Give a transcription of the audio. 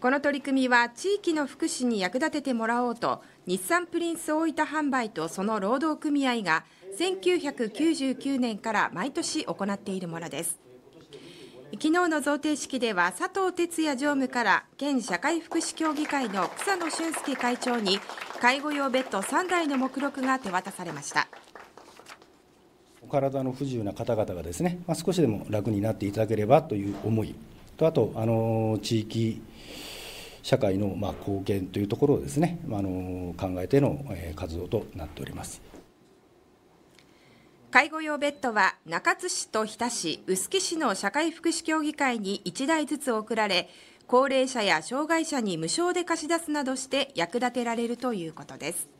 この取り組みは地域の福祉に役立ててもらおうと日産プリンス大分販売とその労働組合が1999年から毎年行っているものです昨日の贈呈式では佐藤哲也常務から県社会福祉協議会の草野俊介会長に介護用ベッド3台の目録が手渡されました体の不自由な方々がですね、まあ、少しでも楽になっていただければという思いとあとあの地域社会のま貢献というところをですね、まあの考えての活動となっております。介護用ベッドは中津市と日田市、臼杵市の社会福祉協議会に1台ずつ送られ、高齢者や障害者に無償で貸し出すなどして役立てられるということです。